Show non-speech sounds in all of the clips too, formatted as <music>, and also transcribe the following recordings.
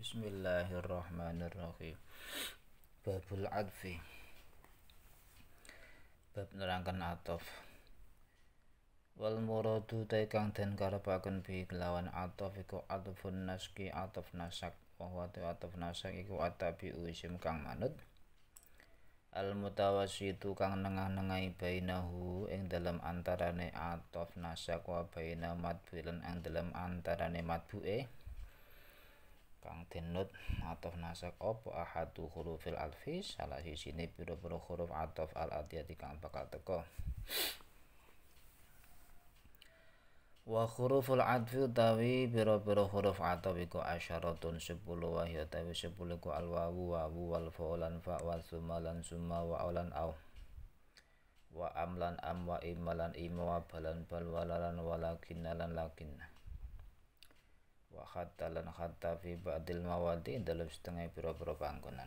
Bismillahirrahmanirrahim Babul Adfi Bab nerangkan atof Wal muradu taikang dan karepaken bi kelawan atof iku atofun naski atof nasak bahwa atof nasak iku atabi uisim kang manut al mutawasitu kang nengah-nengahi bainahu ing dalam antarane atof nasak wa baina madbulan ing dalam antarane madbu'e kang tenut atof nasak opo ahadu hurufil alfi salah sisi ini biro-biro huruf atof al adiyati kang bakal teko wa huruful adfi tawi biro-biro huruf atof iku asyaratun sepuluh wa hiya tawi sepuluh iku al wawu wawu wal faulan fa wa sumalan summa wa aulan au wa amlan am wa imalan ima wa balan bal walalan walakin lan lakinna wa hatta lan hatta fi ba'dil mawadi dalam setengah pira-pira panggonan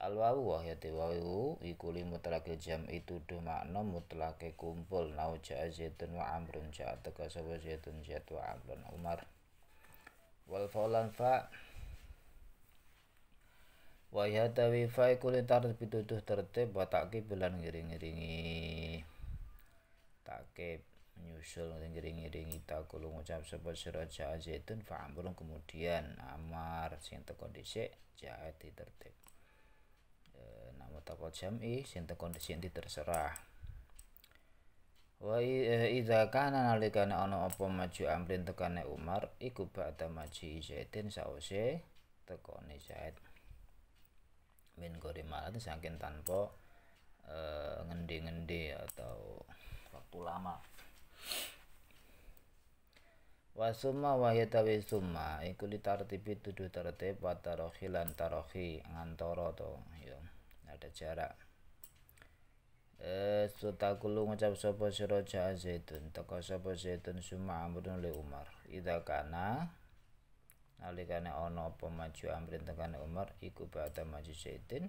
al wawu wa yati wawu iku li mutlakil jam itu do makna mutlaqe kumpul nau ja'a zaitun wa amrun ja'a teka sapa zaitun zaid wa amrun umar wal faulan fa wa yatawi fa iku tartib pituduh tertib wa takib lan ngiring-ngiringi takib nyusul ngeten ngiring-iringi takulu ngucap sapa sira ja'a zaitun fa amrun kemudian amar sing teko dhisik ja'a nama e, namu tapal jam'i sing teko dhisik terserah wa e, idza kana nalikana ana apa maju amrin tekane Umar iku ba'da maji Zaidin sause tekone Zaid min malah saking tanpa uh, ngendi-ngendi atau waktu lama wa summa wa yatawi summa iku li dudu tertib wa tarohi lan tarohi ngantoro to ya ada jarak eh sutakulu ngucap sapa sira zaitun teko sapa zaitun summa amrun li umar ida kana nalikane ana apa maju amrin tekane umar iku ba'da maju zaitun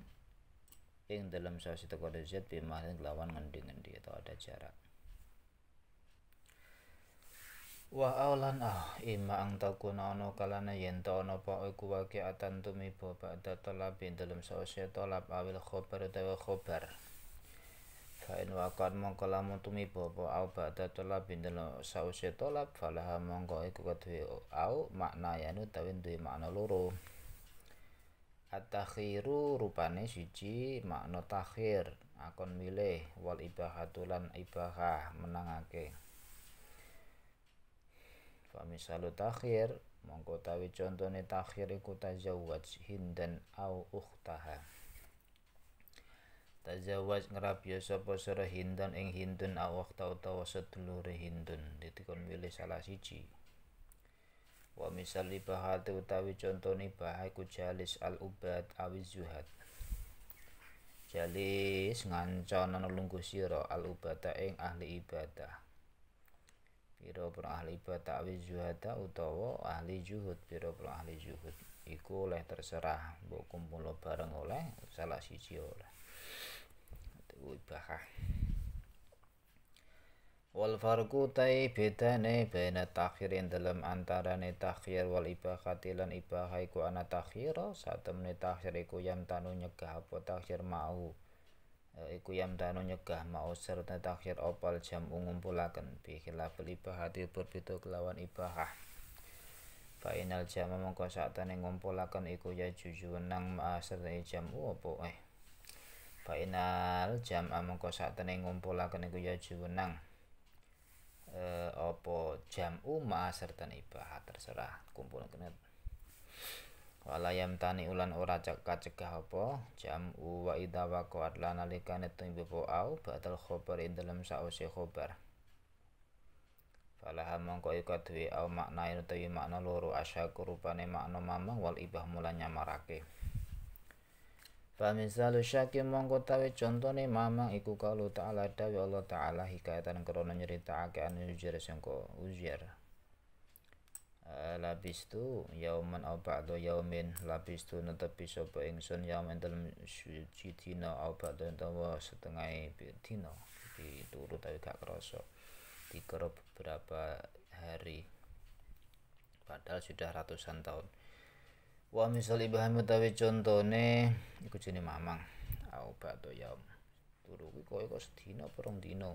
ing dalam sawise teko zaid bimahin kelawan ngendi-ngendi atau ada jarak wa aulan ah imma ang takuna ana kalana yen nopo ana pa iku waqi'atan tumiba ba'da dalem sause talab awil khobar utawa khobar Kain wakan mongko lamun tumi apa au ba'da talab dalem sause talab falaha mongko iku kaduwe au makna ya tawin duwe makna loro At-takhiru rupane siji makna takhir akon milih wal ibahatulan ibahah menangake Famisalu takhir mongko tawi contone takhir iku tazawwaj hindan au ukhtaha. Tazawwaj ngrabya sapa sira hindan ing hindun au ukhta utawa sedulure hindun ditikon milih salah siji. Wa misal ibahati utawi contone ibah ku jalis al ubad awiz zuhad. Jalis ngancana nulungguh sira al ubata ing ahli ibadah biro pro ahli batawi utowo utawa ahli juhud biro pro ahli juhud iku oleh terserah mbok kumpul bareng oleh salah siji oleh ibahah wal farqu tai bedane baina takhirin dalam antarane takhir wal ibahati lan ibahai ku ana takhira satemne takhir iku yam tanu nyegah apa takhir mau Eh, iku tanu nyegah mauser serta takhir opal jam ngumpulaken bi pelibah hati berbeda kelawan ibahah Fainal jama mongko saktane ngumpulaken iku ya juju nang ma'a serta jam opo eh Fainal jam mongko saktane ngumpulaken iku ya juju nang e, eh, opo jam ma'a serta ibah terserah kumpulaken walayam tani ulan ora cekak cegah apa jam wa idawa kuat lan nalikane tumbe apa au batal khobar ing dalem sause khobar falaha mongko iku duwe au makna utawi makna loro asyaku rupane makna mamang wal ibah mulanya marake Pamisalu syaki mongko tawe contone mamang iku kalu ta'ala dawi Allah ta'ala hikayatan korona nyerita ake anu ujar sengko ujar Eh, labis tu yauman au ba'da yaumin labis tu netepi sapa ingsun yauman dalam suci dino au ba'da utawa setengah dino jadi turu tapi gak kerasa dikira beberapa hari padahal sudah ratusan tahun wa misal ibahami utawi contone iku jenenge mamang au ba'da yaum turu kuwi kaya kok sedina perang dina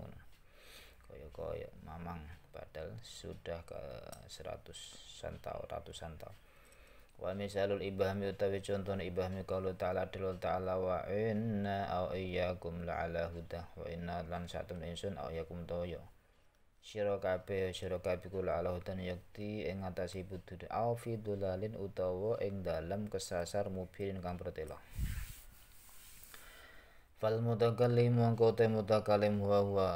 kaya kaya mamang padahal sudah ke seratus santau ratusan tau wa misalul ibahmi utawi contohnya ibahmi kalau ta'ala dilu ta'ala wa inna au iyakum la'ala hudah wa inna lan satun insun au iyakum toyo sira kabeh sira kabeh kula ala hudan yakti ing atasi budur au fi dulalin utawa ing dalam kesasar mubirin kang pertela fal mutakallim wa kote mutakalim huwa huwa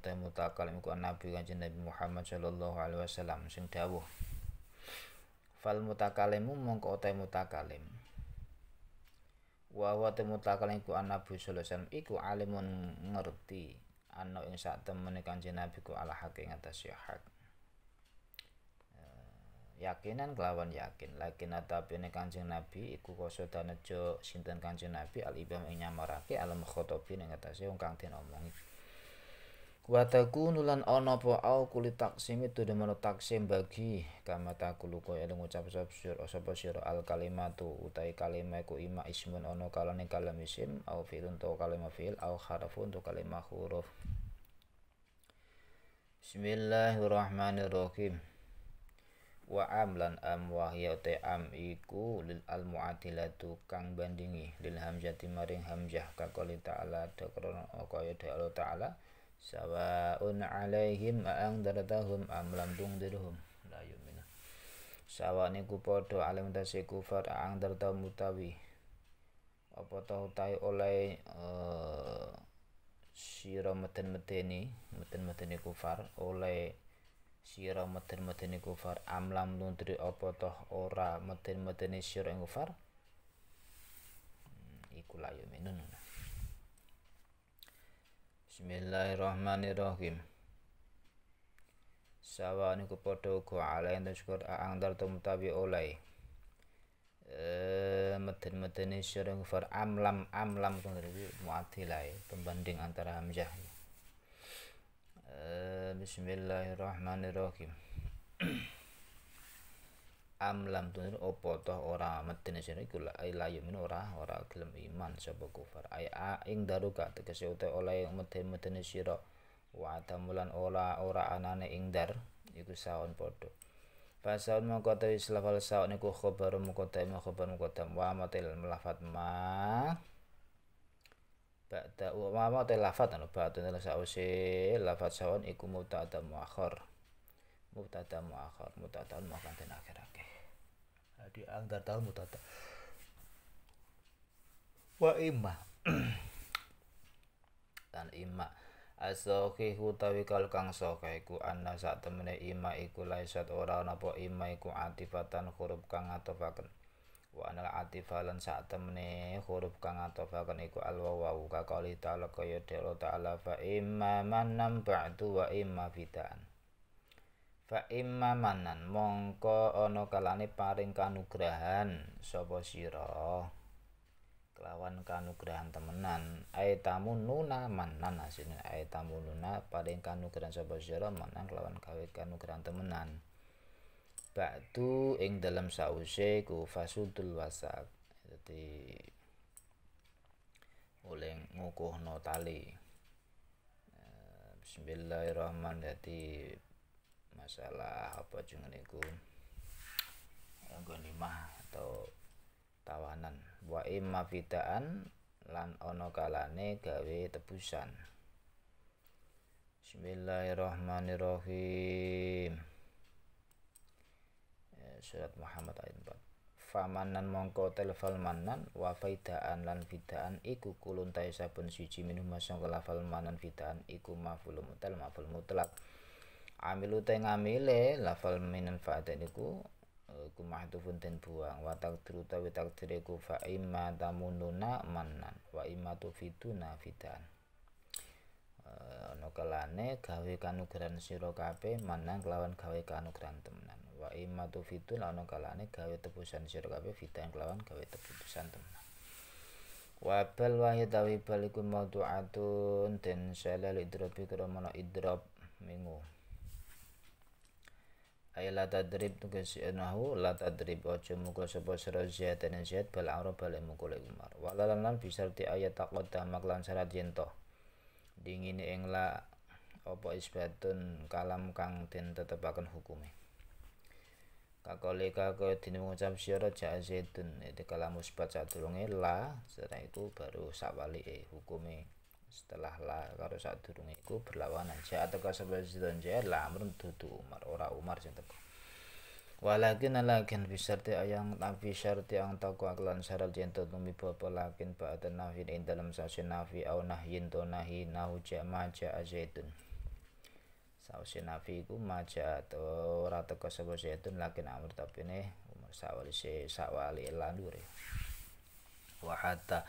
utawi mutakal iku nabi kanjeng Nabi Muhammad sallallahu alaihi wasallam sing dawuh fal mutakalimu mongko utawi mutakalim wa wa mutakalim ku nabi sallallahu alaihi wasallam iku alimun ngerti ana ing sak temene kanjeng Nabi ku ala hak ing atas ya hak eh, yakinan kelawan yakin lakin tapi ini kanjeng nabi iku koso danejo sinten kanjeng nabi al ibam ing nyamarake alam khotobin ing atasnya e wong kang omongi wataku nulan ana apa au kulit taksim itu demono taksim bagi kama takulu kaya ngucap syur oh, sapa syur al kalimatu utai kalima ku ima ismun ana kalane kalam isim au fi'lun to kalima fil au harfun untuk kalima huruf Bismillahirrahmanirrahim wa am am wahya te am iku lil al muatilatu kang bandingi lil hamzati maring hamzah kakolita ala dokron krana kaya ta'ala ta sawa'un 'alaihim a'ang daratahum am lam tungdirhum la yu'minu sawa niku padha alim tasi kufar a'ang daratahum mutawi apa tau tai oleh uh, sira meten-meteni meteni kufar oleh sira meten-meteni kufar am lam tungdiri apa tau ora meten-meteni sira kufar hmm, iku la yu'minu Bismillahirrahmanirrahim. Sawa niku padha uga alain taskur aang dar tumtabi oleh. Eh meden-medene sering far amlam amlam kan iki muatilai. pembanding antara hamzah. Eh bismillahirrahmanirrahim. <clears throat> am lam tunir opo oh, toh ora medeni sira iku la yumin ora ora gelem iman sapa kufar ay a ing daruka tegese uta oleh medeni sira wa tamulan ora ora anane ing dar iku saon padha Fasaun mengkota islafal saun iku khobar mengkota imu khobar mengkota wa matil melafat ma Ba'da wa matil lafat anu ba'da nil sa'usi lafat saun iku muta'ata mu'akhir mubtada muakhar mubtada muakhar dan akhir akhir di antar tahun mutata wa imma dan imma Asoki utawi kal kang sokai ku anna sak temene ima iku laisat ora napa ima iku atifatan huruf kang ngatofaken wa anal atifalan sak temene huruf kang ngatofaken iku al wawu kakali ta'ala kaya ta'ala fa imma manam ba'du wa imma bidaan fa imma manan mongko ana kalane paring kanugrahan sapa sira kelawan kanugrahan temenan aitamu nuna manan asine aitamu nuna paring kanugrahan sapa sira manan kelawan gawe kanugrahan temenan Batu ing dalam sause ku fasudul wasak. Dadi oleh no tali. Eh, bismillahirrahmanirrahim masalah apa jangan iku gonimah atau tawanan wa imma fidaan lan ono kalane gawe tebusan Bismillahirrahmanirrahim ya, Surat Muhammad ayat 4 Famanan mongko telfal manan wa faidaan lan fidaan iku kulun tai saben siji minum masang kelafal manan fidaan iku maful mutal maful mutlak amilu te ngamile lafal minan fa'ate niku iku e, mahdhufun ten buang wa taqdiru ta wa taqdiriku fa imma tamununa manan wa imma tufiduna fidan ana e, kalane gawe kanugrahan sira kabeh mannan kelawan gawe kanugrahan temenan wa imma tufidun ana kalane gawe tebusan sira kabeh fidan kelawan gawe tebusan temenan wa bal wahid balikum maudu'atun den salal idrobi kromono idrob minggu ay la tadrib tugas nahu la tadrib ojo muga sapa sira ziyatan ziyad bal arab bal muga umar walalan lan bisa ti ayat taqaddam lan syarat yento dingini ing la opo isbatun kalam kang den tetepaken hukume kakole kakole dene ngucap sira ja zaidun itu kalam musbat sadurunge la setelah itu baru sawali eh, hukume setelah la karo sadurunge iku berlawanan ja atau sebab sidon ja lamrun tutu Umar ora Umar sing teko walakin lakin syar'ti ayang tapi syarti ang taku aklan syarat jento tumi bapa lakin ba'da nafi ing dalam sasi nafi au nahyin to nahi nahu ja maja azaitun sausi nafi iku maja atau ora teko sebab zaitun lakin amr tapi ne umur sawali se sawali landure wa hatta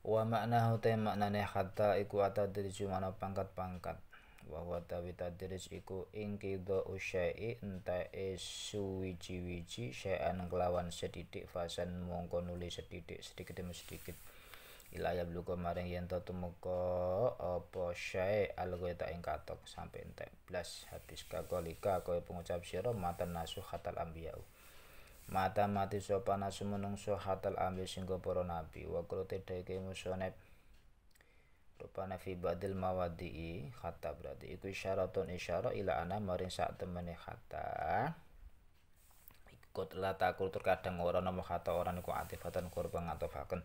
wa maknahu te maknane hatta iku atadirju mana pangkat-pangkat bahwa tapi tawi tadirj iku ingkido usyai enta suwiji-wiji syai'an kelawan sedidik fasan mongko nuli sedidik sedikit demi sedikit ilaya bluko maring yen to tumeka apa syai' algoita ing katok sampe entek blas habis kagolika kaya pengucap sira matan nasu hatal ambiyau mata mati sopana so hatal ambil singgo poro nabi wa kulote daike musonep rupana fi badil mawadi'i kata berarti iku isyaratun isyara ila ana marin saat temene kata ikut lata kultur terkadang ora nama kata orang iku atifatan kurban faken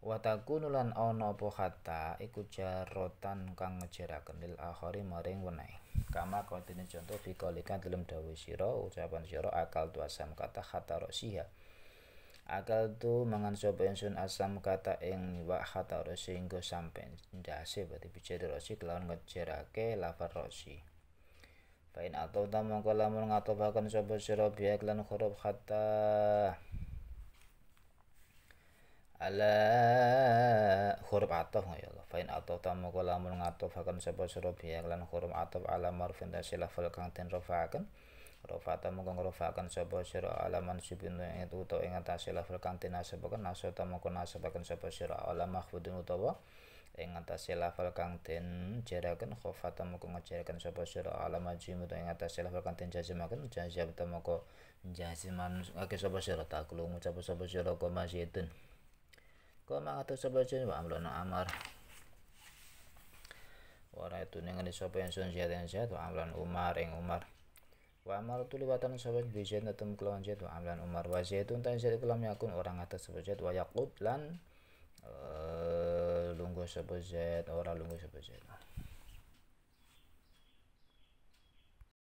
gunulan ono po kata iku jarotan kang ngejeraken lil akhari maring wenai. kama kontinen contoh fikolika dalam dawe sira ucapan sira akal tu asam kata kata rosiha akal tu mangan sapa sun asam kata ing wa kata rosi inggo sampe ndase berarti bijari rosi kelawan ngejerake lafar rosi Fain atau tamang lamun ngatobakan sapa sira biya klan huruf kata ala huruf atof ya Allah fain atof tamu kalamun ngatof akan sapa sira biya lan huruf atof ala marfin ta silafal kang den rafa'aken rafa tamu kang rafa'aken sapa sira ala mansubin ing utawa ing atas silafal kang den nasabaken naso tamu kang nasabaken sapa sira ala mahfudun utawa ing atas silafal kang den jaraken khofa tamu kang ngejaraken sapa sira ala majim utawa ing atas silafal kang den jazimaken jazim tamu kang jaziman akeh sapa sira taklu ngucap sapa sira koma zaitun koma atau sebelah sun wa amrun amar wara itu dengan sapa yang sun sehat yang sehat wa amlan umar yang umar wa amar tu liwatan sapa bijen tetep kelawan jet wa amlan umar wa zaitun tan zaitun kelam yakun orang atas sapa jet wa yaqut lan eh, lungguh sapa jet ora lungguh sapa jet